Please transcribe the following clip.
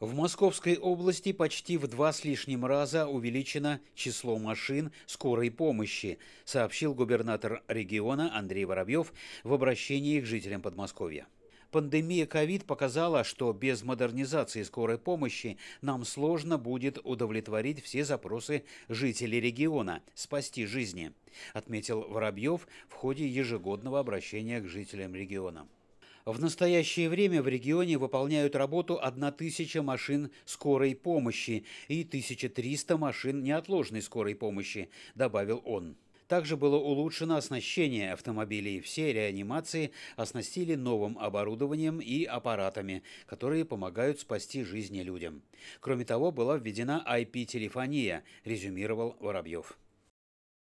В Московской области почти в два с лишним раза увеличено число машин скорой помощи, сообщил губернатор региона Андрей Воробьев в обращении к жителям Подмосковья. Пандемия COVID показала, что без модернизации скорой помощи нам сложно будет удовлетворить все запросы жителей региона, спасти жизни, отметил Воробьев в ходе ежегодного обращения к жителям региона. В настоящее время в регионе выполняют работу 1000 машин скорой помощи и 1300 машин неотложной скорой помощи, добавил он. Также было улучшено оснащение автомобилей. Все реанимации оснастили новым оборудованием и аппаратами, которые помогают спасти жизни людям. Кроме того, была введена IP-телефония, резюмировал Воробьев.